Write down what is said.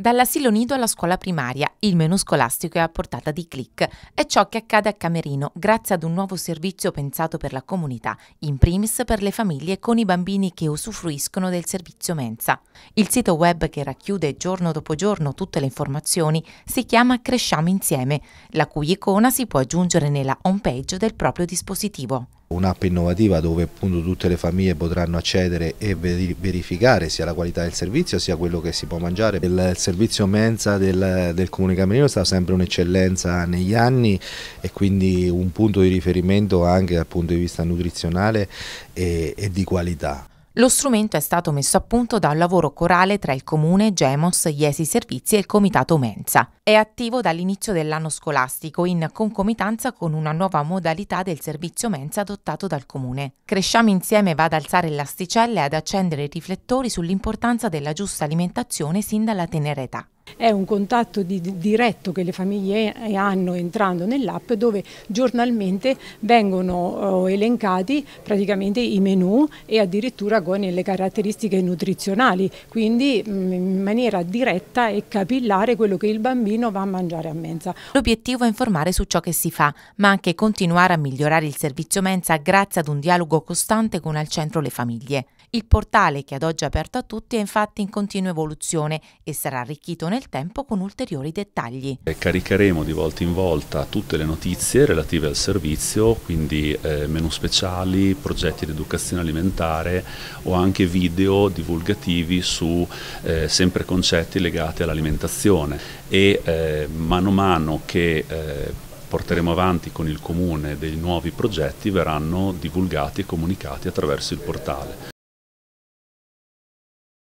Dall'asilo nido alla scuola primaria, il menu scolastico è a portata di click. È ciò che accade a Camerino grazie ad un nuovo servizio pensato per la comunità, in primis per le famiglie con i bambini che usufruiscono del servizio mensa. Il sito web che racchiude giorno dopo giorno tutte le informazioni si chiama Cresciamo Insieme, la cui icona si può aggiungere nella homepage del proprio dispositivo un'app innovativa dove appunto tutte le famiglie potranno accedere e verificare sia la qualità del servizio sia quello che si può mangiare. Il servizio mensa del, del Comune Camerino è stato sempre un'eccellenza negli anni e quindi un punto di riferimento anche dal punto di vista nutrizionale e, e di qualità. Lo strumento è stato messo a punto da un lavoro corale tra il comune, Gemos, Iesi Servizi e il comitato Mensa. È attivo dall'inizio dell'anno scolastico in concomitanza con una nuova modalità del servizio Mensa adottato dal comune. Cresciamo insieme va ad alzare l'asticella e ad accendere i riflettori sull'importanza della giusta alimentazione sin dalla tenera età. È un contatto di, di, diretto che le famiglie hanno entrando nell'app dove giornalmente vengono eh, elencati praticamente i menu e addirittura con le caratteristiche nutrizionali, quindi mh, mm, in maniera diretta e capillare quello che il bambino va a mangiare a mensa. L'obiettivo è informare su ciò che si fa, ma anche continuare a migliorare il servizio mensa grazie ad un dialogo costante con al centro le famiglie. Il portale che ad oggi è aperto a tutti è infatti in continua evoluzione e sarà arricchito nel nel tempo con ulteriori dettagli. Caricheremo di volta in volta tutte le notizie relative al servizio, quindi eh, menu speciali, progetti di educazione alimentare o anche video divulgativi su eh, sempre concetti legati all'alimentazione e eh, mano a mano che eh, porteremo avanti con il comune dei nuovi progetti verranno divulgati e comunicati attraverso il portale.